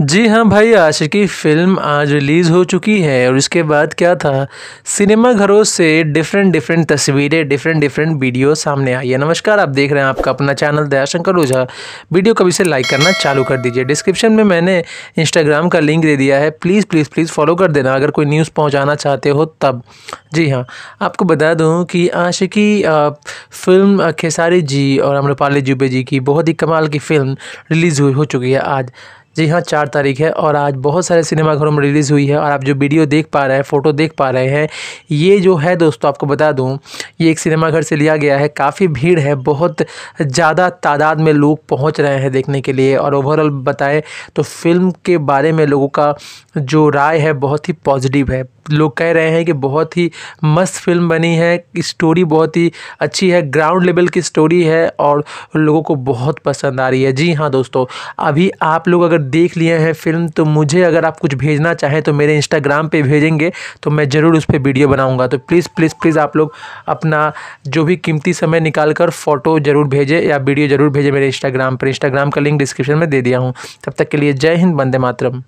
जी हाँ भाई आशिकी फ़िल्म आज रिलीज़ हो चुकी है और इसके बाद क्या था सिनेमा घरों से डिफरेंट डिफरेंट तस्वीरें डिफरेंट डिफरेंट वीडियो सामने आई है नमस्कार आप देख रहे हैं आपका अपना चैनल दयाशंकर ओझा वीडियो कभी से लाइक करना चालू कर दीजिए डिस्क्रिप्शन में मैंने इंस्टाग्राम का लिंक दे दिया है प्लीज़ प्लीज़ प्लीज़ फॉलो कर देना अगर कोई न्यूज़ पहुँचाना चाहते हो तब जी हाँ आपको बता दूँ कि आशिकी फ़िल्म खेसारी जी और अमृपाली जुबे जी की बहुत ही कमाल की फ़िल्म रिलीज़ हो चुकी है आज जी हाँ चार तारीख है और आज बहुत सारे सिनेमाघरों में रिलीज़ हुई है और आप जो वीडियो देख पा रहे हैं फ़ोटो देख पा रहे हैं ये जो है दोस्तों आपको बता दूँ ये एक सिनेमाघर से लिया गया है काफ़ी भीड़ है बहुत ज़्यादा तादाद में लोग पहुँच रहे हैं देखने के लिए और ओवरऑल बताएं तो फिल्म के बारे में लोगों का जो राय है बहुत ही पॉजिटिव है लोग कह रहे हैं कि बहुत ही मस्त फिल्म बनी है स्टोरी बहुत ही अच्छी है ग्राउंड लेवल की स्टोरी है और लोगों को बहुत पसंद आ रही है जी हाँ दोस्तों अभी आप लोग अगर देख लिए हैं फिल्म तो मुझे अगर आप कुछ भेजना चाहें तो मेरे इंस्टाग्राम पे भेजेंगे तो मैं ज़रूर उस पर वीडियो बनाऊँगा तो प्लीज़ प्लीज़ प्लीज़ आप लोग अपना जो भी कीमती समय निकाल कर फ़ोटो ज़रूर भेजें या वीडियो ज़रूर भेजें मेरे इंस्टाग्राम पर इंस्टाग्राम का लिंक डिस्क्रिप्शन में दे दिया हूँ तब तक के लिए जय हिंद वंदे मातरम